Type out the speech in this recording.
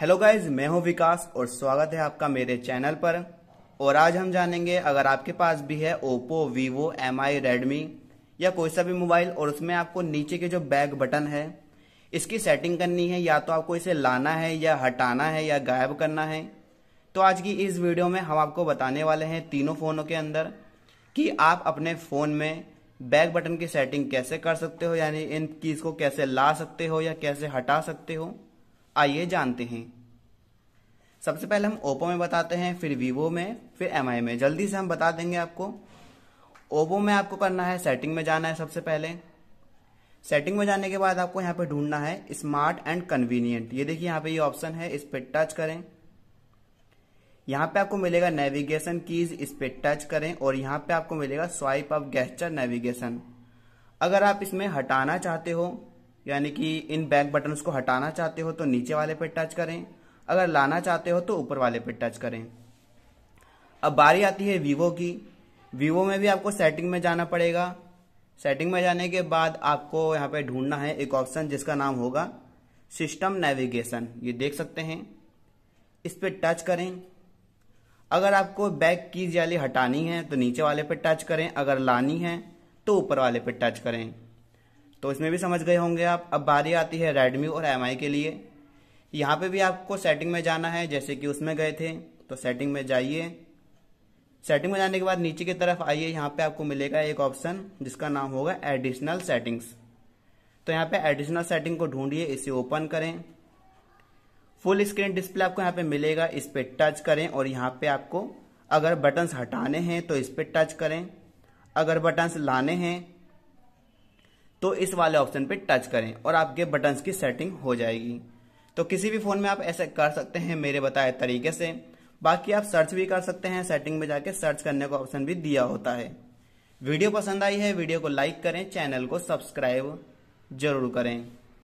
hello guys मैं हूं विकास और स्वागत है आपका मेरे चैनल पर और आज हम जानेंगे अगर आपके पास भी है Oppo Vivo M I Redmi या कोई सा भी मोबाइल और उसमें आपको नीचे के जो बैक बटन है इसकी सेटिंग करनी है या तो आपको इसे लाना है या हटाना है या गायब करना है तो आज की इस वीडियो में हम आपको बताने वाले हैं तीनों फ़ोनों के अंदर कि आप अपने फ़ोन में बैक बटन की सेटिंग कैसे कर सकते हो यानी इन कीज़ को कैसे ला सकते हो या कैसे हटा सकते हो आइए जानते हैं सबसे पहले हम ओप्पो में बताते हैं फिर वीवो में फिर एम में जल्दी से हम बता देंगे आपको ओप्पो में आपको करना है सेटिंग में जाना है सबसे पहले सेटिंग में जाने के बाद आपको यहाँ पे ढूंढना है स्मार्ट एंड कन्वीनियंट ये देखिए यहाँ पे ये ऑप्शन है इस पर टच करें यहाँ पे आपको मिलेगा नेविगेशन कीज इस पर टच करें और यहाँ पे आपको मिलेगा स्वाइप अप गेस्टर नेविगेशन अगर आप इसमें हटाना चाहते हो यानी कि इन बैक बटन्स को हटाना चाहते हो तो नीचे वाले पे टच करें अगर लाना चाहते हो तो ऊपर वाले पे टच करें अब बारी आती है वीवो की वीवो में भी आपको सेटिंग में जाना पड़ेगा सेटिंग में जाने के बाद आपको यहाँ पे ढूंढना है एक ऑप्शन जिसका नाम होगा सिस्टम नेविगेशन ये देख सकते हैं इस पर टच करें अगर आपको बैक की जाली हटानी है तो नीचे वाले पे टच करें अगर लानी है तो ऊपर वाले पे टच करें तो इसमें भी समझ गए होंगे आप अब बारी आती है रेडमी और एम के लिए यहाँ पे भी आपको सेटिंग में जाना है जैसे कि उसमें गए थे तो सेटिंग में जाइए सेटिंग में जाने के बाद नीचे की तरफ आइए यहाँ पे आपको मिलेगा एक ऑप्शन जिसका नाम होगा एडिशनल सेटिंग्स तो यहाँ पे एडिशनल सेटिंग को ढूंढिए इसे ओपन करें फुल स्क्रीन डिस्प्ले आपको यहाँ पे मिलेगा इस पर टच करें और यहाँ पे आपको अगर बटन्स हटाने हैं तो इस पर टच करें अगर बटन्स लाने हैं तो इस वाले ऑप्शन पे टच करें और आपके बटन्स की सेटिंग हो जाएगी तो किसी भी फ़ोन में आप ऐसे कर सकते हैं मेरे बताए तरीके से बाकी आप सर्च भी कर सकते हैं सेटिंग में जाके सर्च करने का ऑप्शन भी दिया होता है वीडियो पसंद आई है वीडियो को लाइक करें चैनल को सब्सक्राइब जरूर करें